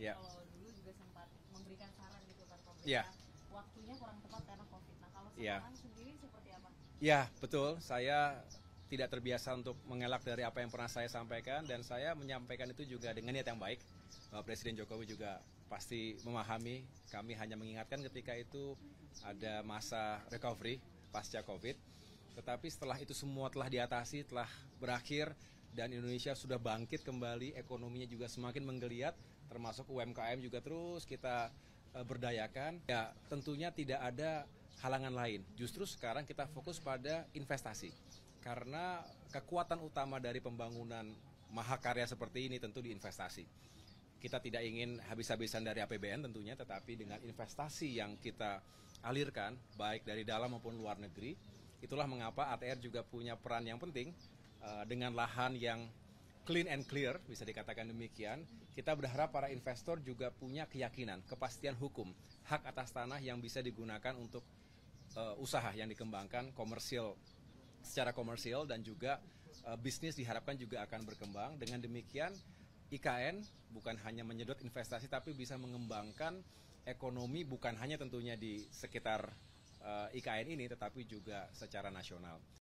yeah. Iya. kalau dulu juga sempat memberikan saran gitu kan pemerintah yeah. waktunya kurang tepat karena covid nah kalau iya. sekarang yeah. sendiri seperti apa ya betul saya tidak terbiasa untuk mengelak dari apa yang pernah saya sampaikan dan saya menyampaikan itu juga dengan niat yang baik. Presiden Jokowi juga pasti memahami, kami hanya mengingatkan ketika itu ada masa recovery pasca Covid. Tetapi setelah itu semua telah diatasi, telah berakhir, dan Indonesia sudah bangkit kembali, ekonominya juga semakin menggeliat, termasuk UMKM juga terus kita e, berdayakan. Ya, tentunya tidak ada halangan lain. Justru sekarang kita fokus pada investasi. Karena kekuatan utama dari pembangunan mahakarya seperti ini tentu diinvestasi. Kita tidak ingin habis-habisan dari APBN tentunya, tetapi dengan investasi yang kita alirkan, baik dari dalam maupun luar negeri, itulah mengapa ATR juga punya peran yang penting Eh, dengan lahan yang clean and clear, bisa dikatakan demikian. Kita berharap para investor juga punya keyakinan, kepastian hukum, hak atas tanah yang bisa digunakan untuk uh, usaha yang dikembangkan komersil secara komersil dan juga uh, bisnis diharapkan juga akan berkembang. Dengan demikian IKN bukan hanya menyedot investasi tapi bisa mengembangkan ekonomi bukan hanya tentunya di sekitar uh, IKN ini tetapi juga secara nasional.